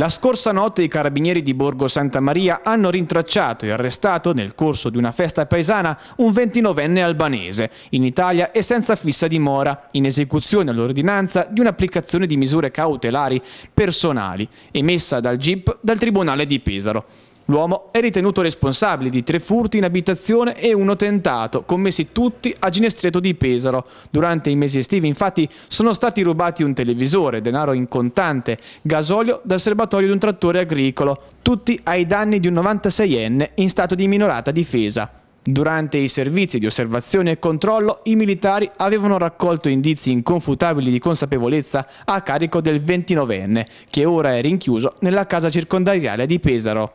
La scorsa notte i carabinieri di Borgo Santa Maria hanno rintracciato e arrestato nel corso di una festa paesana un 29enne albanese, in Italia e senza fissa dimora, in esecuzione all'ordinanza di un'applicazione di misure cautelari personali emessa dal GIP dal Tribunale di Pesaro. L'uomo è ritenuto responsabile di tre furti in abitazione e uno tentato, commessi tutti a Ginestreto di Pesaro. Durante i mesi estivi, infatti, sono stati rubati un televisore, denaro in contante, gasolio dal serbatoio di un trattore agricolo, tutti ai danni di un 96enne in stato di minorata difesa. Durante i servizi di osservazione e controllo, i militari avevano raccolto indizi inconfutabili di consapevolezza a carico del 29enne, che ora è rinchiuso nella casa circondariale di Pesaro.